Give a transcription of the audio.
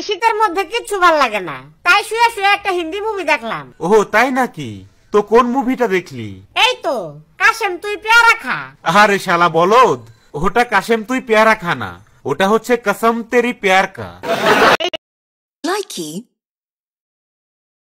এই শীতের মধ্যে কিচ্ছু ভাল লাগে না তাই শুয়ে শুয়ে একটা হিন্দি মুভি দেখলাম ওহ তাই নাকি তো কোন মুভিটা দেখলি এই তো কাশেম তুই পেয়ারা খা আরে শালা বলদ ওটা কাশেম তুই পেয়ারা খা না ওটা হচ্ছে কসম তেরি প্যার কা লাইকি